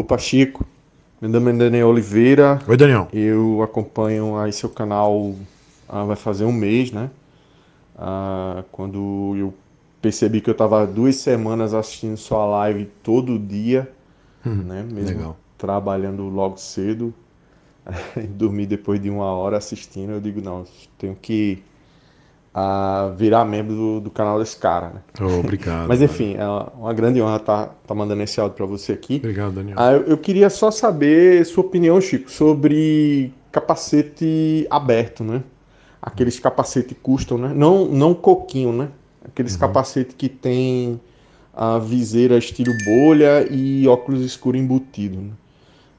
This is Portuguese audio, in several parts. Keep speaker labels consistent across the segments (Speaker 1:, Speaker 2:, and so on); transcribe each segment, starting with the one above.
Speaker 1: o Pachico. Meu nome é Daniel Oliveira. Oi, Daniel. Eu acompanho aí seu canal ah, vai fazer um mês, né? Ah, quando eu percebi que eu estava duas semanas assistindo sua live todo dia, hum, né? Mesmo legal. trabalhando logo cedo, dormi depois de uma hora assistindo, eu digo, não, tenho que a virar membro do, do canal desse cara. Né? Oh, obrigado. Mas enfim, é uma grande honra estar tá, tá mandando esse áudio para você aqui. Obrigado, Daniel. Ah, eu, eu, queria só saber sua opinião, Chico, sobre capacete aberto, né? Aqueles capacete custom, né? Não, não coquinho, né? Aqueles uhum. capacete que tem a viseira estilo bolha e óculos escuro embutido. Né?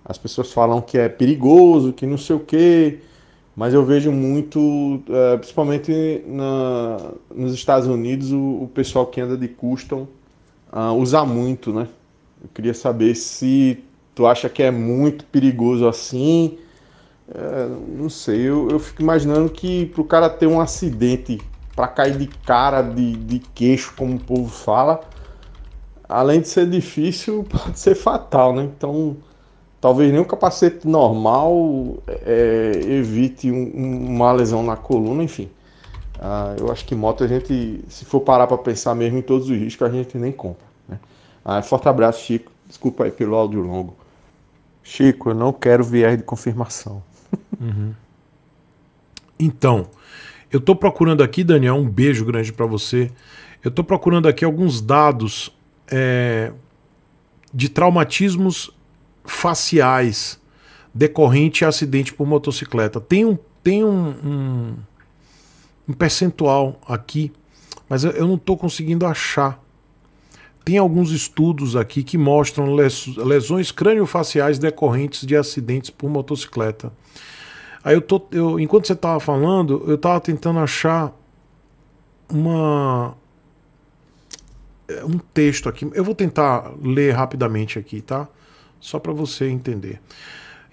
Speaker 1: As pessoas falam que é perigoso, que não sei o quê. Mas eu vejo muito, é, principalmente na, nos Estados Unidos, o, o, pessoal que anda de custom uh, usa muito, né? Eu queria saber se tu acha que é muito perigoso assim. É, não sei, eu, eu fico imaginando que para o cara ter um acidente para cair de cara, de, de queixo, como o povo fala, além de ser difícil, pode ser fatal, né? Então, Talvez nem capacete normal é, é evite um, uma lesão na coluna, enfim. Ah, eu acho que moto a gente, se for parar para pensar mesmo em todos os riscos, a gente nem compra. Né? Ah, forte abraço, Chico. Desculpa aí pelo áudio longo. Chico, eu não quero viés de confirmação.
Speaker 2: Uhum. Então, eu estou procurando aqui, Daniel, um beijo grande para você. Eu estou procurando aqui alguns dados é, de traumatismos faciais decorrente de acidente por motocicleta. Tem um, tem um, um, um percentual aqui, mas eu, eu não estou conseguindo achar. Tem alguns estudos aqui que mostram lesões crâniofaciais decorrentes de acidentes por motocicleta. Aí eu tô, eu, enquanto você estava falando, eu estava tentando achar uma é, um texto aqui. Eu vou tentar ler rapidamente aqui, tá? só para você entender.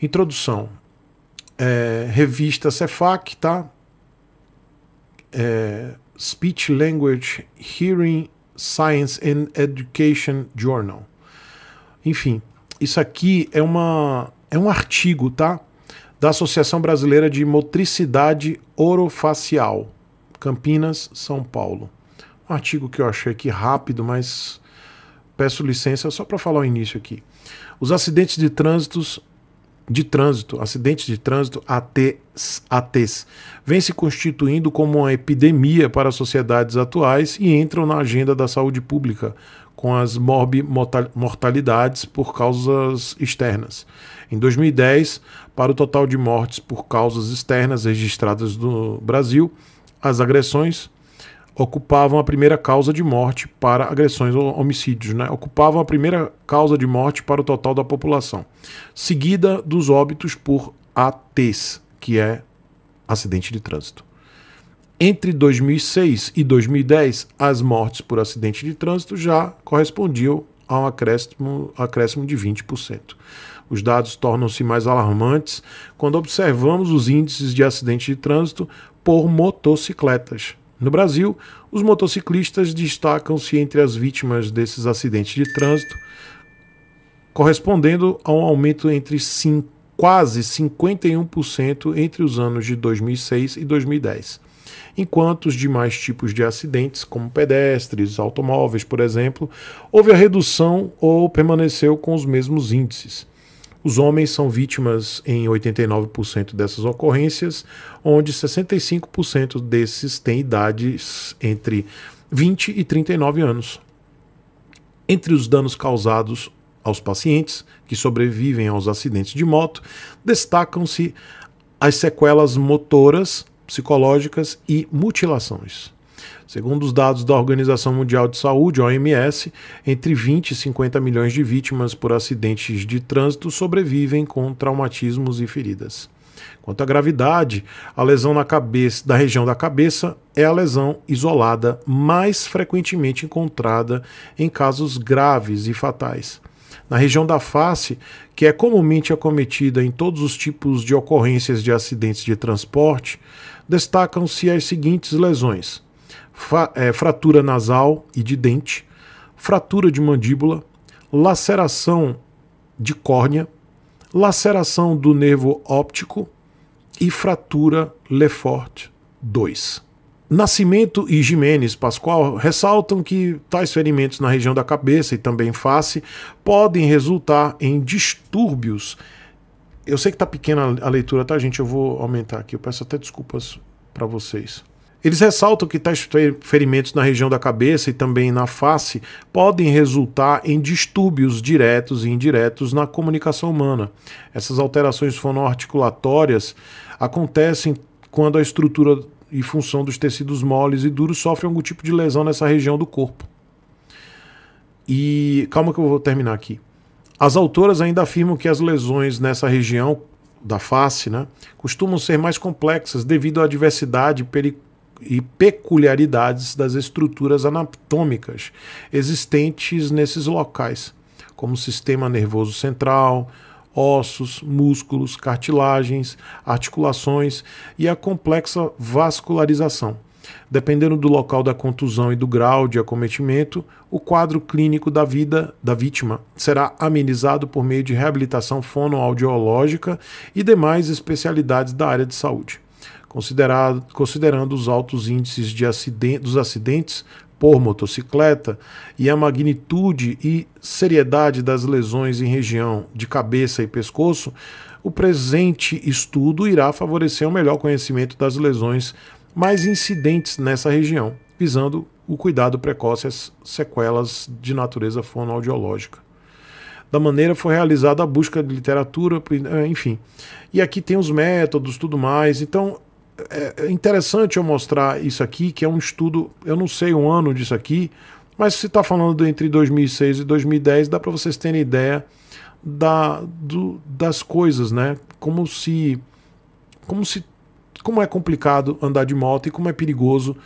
Speaker 2: Introdução. É, revista Cefac, tá? É, Speech Language Hearing Science and Education Journal. Enfim, isso aqui é, uma, é um artigo, tá? Da Associação Brasileira de Motricidade Orofacial, Campinas, São Paulo. Um artigo que eu achei aqui rápido, mas peço licença só para falar o início aqui. Os acidentes de trânsito, de trânsito, acidentes de trânsito ATs, ATs, vêm se constituindo como uma epidemia para as sociedades atuais e entram na agenda da saúde pública, com as mortalidades por causas externas. Em 2010, para o total de mortes por causas externas registradas no Brasil, as agressões ocupavam a primeira causa de morte para agressões ou homicídios, né? ocupavam a primeira causa de morte para o total da população, seguida dos óbitos por ATs, que é acidente de trânsito. Entre 2006 e 2010, as mortes por acidente de trânsito já correspondiam a um acréscimo, acréscimo de 20%. Os dados tornam-se mais alarmantes quando observamos os índices de acidente de trânsito por motocicletas, no Brasil, os motociclistas destacam-se entre as vítimas desses acidentes de trânsito, correspondendo a um aumento entre quase 51% entre os anos de 2006 e 2010. Enquanto os demais tipos de acidentes, como pedestres, automóveis, por exemplo, houve a redução ou permaneceu com os mesmos índices. Os homens são vítimas em 89% dessas ocorrências, onde 65% desses têm idades entre 20 e 39 anos. Entre os danos causados aos pacientes que sobrevivem aos acidentes de moto, destacam-se as sequelas motoras, psicológicas e mutilações. Segundo os dados da Organização Mundial de Saúde, OMS, entre 20 e 50 milhões de vítimas por acidentes de trânsito sobrevivem com traumatismos e feridas. Quanto à gravidade, a lesão na cabeça, da região da cabeça é a lesão isolada mais frequentemente encontrada em casos graves e fatais. Na região da face, que é comumente acometida em todos os tipos de ocorrências de acidentes de transporte, destacam-se as seguintes lesões: é, fratura nasal e de dente, fratura de mandíbula, laceração de córnea, laceração do nervo óptico e fratura Lefort 2. Nascimento e Jimenez Pascoal ressaltam que tais ferimentos na região da cabeça e também face podem resultar em distúrbios. Eu sei que está pequena a leitura, tá, gente? Eu vou aumentar aqui. Eu peço até desculpas para vocês. Eles ressaltam que tais ferimentos na região da cabeça e também na face podem resultar em distúrbios diretos e indiretos na comunicação humana. Essas alterações fonoarticulatórias acontecem quando a estrutura e função dos tecidos moles e duros sofrem algum tipo de lesão nessa região do corpo. E calma que eu vou terminar aqui. As autoras ainda afirmam que as lesões nessa região da face, né, costumam ser mais complexas devido à diversidade e e peculiaridades das estruturas anatômicas existentes nesses locais, como sistema nervoso central, ossos, músculos, cartilagens, articulações e a complexa vascularização. Dependendo do local da contusão e do grau de acometimento, o quadro clínico da vida da vítima será amenizado por meio de reabilitação fonoaudiológica e demais especialidades da área de saúde considerado, considerando os altos índices de acidente, dos acidentes por motocicleta e a magnitude e seriedade das lesões em região de cabeça e pescoço, o presente estudo irá favorecer o um melhor conhecimento das lesões mais incidentes nessa região, visando o cuidado precoce às sequelas de natureza fonoaudiológica. Da maneira foi realizada a busca de literatura, enfim. E aqui tem os métodos, tudo mais. Então, é, é interessante eu mostrar isso aqui, que é um estudo, eu não sei o um ano disso aqui, mas se está falando entre 2006 e 2010, dá para vocês terem ideia da, do, das coisas, né? Como se, como se, como é complicado andar de moto e como é perigoso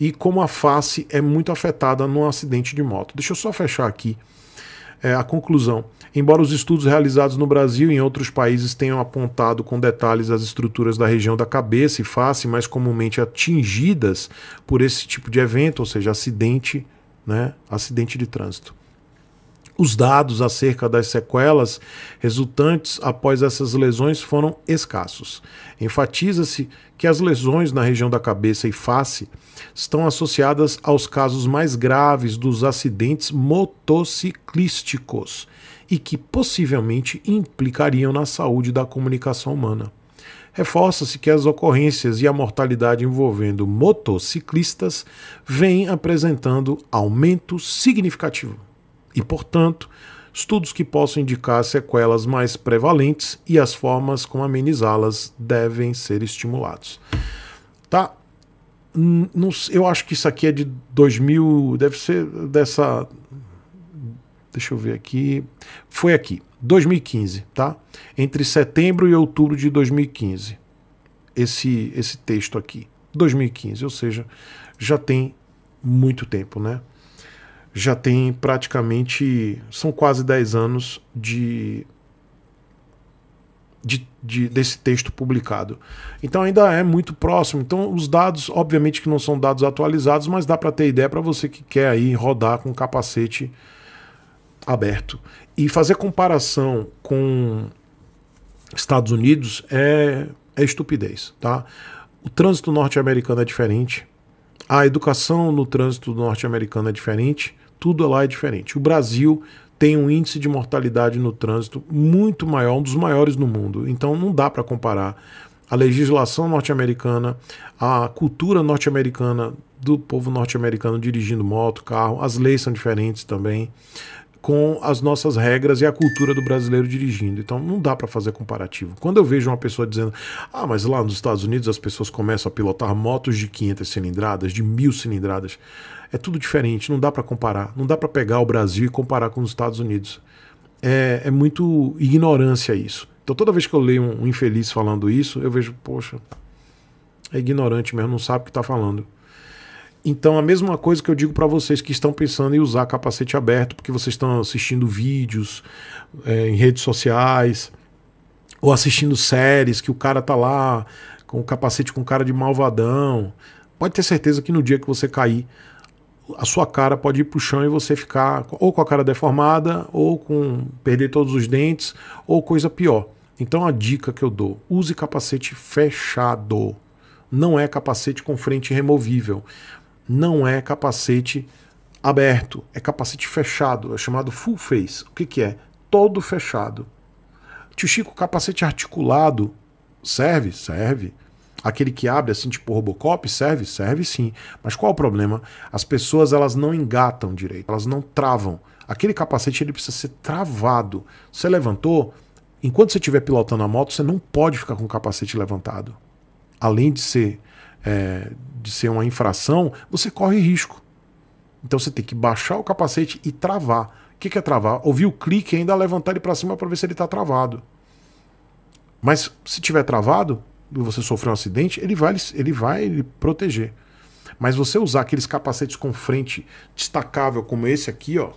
Speaker 2: e como a face é muito afetada num acidente de moto. Deixa eu só fechar aqui é, a conclusão. Embora os estudos realizados no Brasil e em outros países tenham apontado com detalhes as estruturas da região da cabeça e face mais comumente atingidas por esse tipo de evento, ou seja, acidente, né, acidente de trânsito. Os dados acerca das sequelas resultantes após essas lesões foram escassos. Enfatiza-se que as lesões na região da cabeça e face estão associadas aos casos mais graves dos acidentes motociclísticos e que possivelmente implicariam na saúde da comunicação humana. Reforça-se que as ocorrências e a mortalidade envolvendo motociclistas vêm apresentando aumento significativo e, portanto, estudos que possam indicar sequelas mais prevalentes e as formas como amenizá-las devem ser estimulados. Tá? eu acho que isso aqui é de 2000, deve ser dessa. Deixa eu ver aqui. Foi aqui, 2015, tá? Entre setembro e outubro de 2015. Esse, esse texto aqui, 2015, ou seja, já tem muito tempo, né? já tem praticamente. São quase 10 anos de, de, de, desse texto publicado. Então ainda é muito próximo. Então os dados, obviamente que não são dados atualizados, mas dá para ter ideia para você que quer aí rodar com capacete aberto. E fazer comparação com Estados Unidos é, é estupidez, tá? O trânsito norte-americano é diferente, a educação no trânsito norte-americano é diferente, tudo lá é diferente. O Brasil tem um índice de mortalidade no trânsito muito maior, um dos maiores no mundo. Então não dá para comparar a legislação norte-americana, a cultura norte-americana do povo norte-americano dirigindo moto, carro, as leis são diferentes também com as nossas regras e a cultura do brasileiro dirigindo. Então não dá para fazer comparativo. Quando eu vejo uma pessoa dizendo: "Ah, mas lá nos Estados Unidos as pessoas começam a pilotar motos de 500 cilindradas, de 1000 cilindradas". É tudo diferente, não dá para comparar, não dá para pegar o Brasil e comparar com os Estados Unidos. É, é muito ignorância isso. Então toda vez que eu leio um infeliz falando isso, eu vejo, poxa, é ignorante mesmo, não sabe o que está falando. Então, a mesma coisa que eu digo para vocês que estão pensando em usar capacete aberto, porque vocês estão assistindo vídeos é, em redes sociais, ou assistindo séries que o cara tá lá com o capacete com cara de malvadão. Pode ter certeza que no dia que você cair, a sua cara pode ir para o chão e você ficar ou com a cara deformada, ou com perder todos os dentes, ou coisa pior. Então, a dica que eu dou: use capacete fechado não é capacete com frente removível não é capacete aberto, é capacete fechado, é chamado full face. O que, que é? Todo fechado. Tio Chico, capacete articulado serve? Serve. Aquele que abre assim, tipo Robocop, serve? Serve sim. Mas qual é o problema? As pessoas elas não engatam direito, elas não travam. Aquele capacete ele precisa ser travado. Você levantou, enquanto você estiver pilotando a moto, você não pode ficar com o capacete levantado. Além de ser é, de ser uma infração, você corre risco. Então você tem que baixar o capacete e travar. O que é travar? Ouvir o clique e ainda levantar ele para cima para ver se ele está travado. Mas se tiver travado, e você sofrer um acidente, ele vai, ele vai lhe proteger. Mas você usar aqueles capacetes com frente destacável como esse aqui, ó,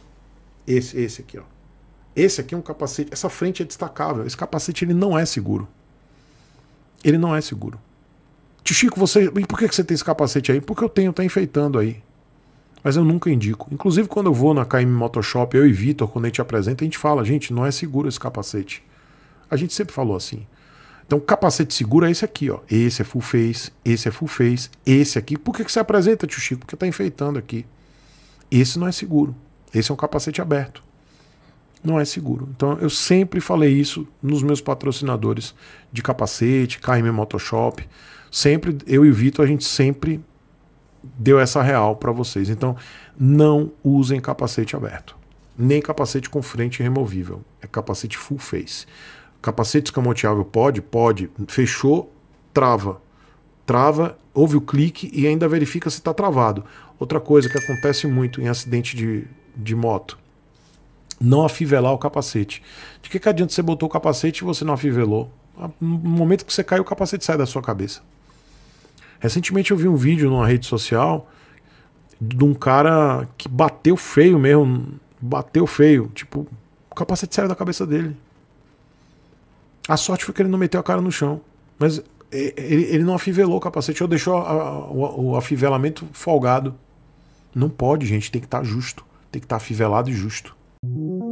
Speaker 2: esse, esse aqui, ó. Esse aqui é um capacete, essa frente é destacável. Esse capacete ele não é seguro. Ele não é seguro. Tio Chico, você, por que você tem esse capacete aí? Porque eu tenho, tá enfeitando aí. Mas eu nunca indico. Inclusive, quando eu vou na KM Motoshop, eu e Vitor, quando a gente apresenta, a gente fala, gente, não é seguro esse capacete. A gente sempre falou assim. Então, capacete seguro é esse aqui, ó. Esse é full face, esse é full face, esse aqui. Por que, que você apresenta, tio Chico? Porque tá enfeitando aqui. Esse não é seguro. Esse é um capacete aberto não é seguro. Então eu sempre falei isso nos meus patrocinadores de capacete, KM Motoshop. Sempre eu e o Vitor a gente sempre deu essa real para vocês. Então não usem capacete aberto, nem capacete com frente removível. É capacete full face. Capacete escamoteável pode, pode. Fechou, trava. Trava, ouve o clique e ainda verifica se está travado. Outra coisa que acontece muito em acidente de, de moto não afivelar o capacete. De que, que adianta você botou o capacete e você não afivelou? Ah, no momento que você cai, o capacete sai da sua cabeça. Recentemente eu vi um vídeo numa rede social de um cara que bateu feio mesmo. Bateu feio. Tipo, o capacete saiu da cabeça dele. A sorte foi que ele não meteu a cara no chão. Mas é, ele, ele não afivelou o capacete ou deixou a, a, o, o afivelamento folgado. Não pode, gente. Tem que estar tá justo. Tem que estar tá afivelado e justo. Música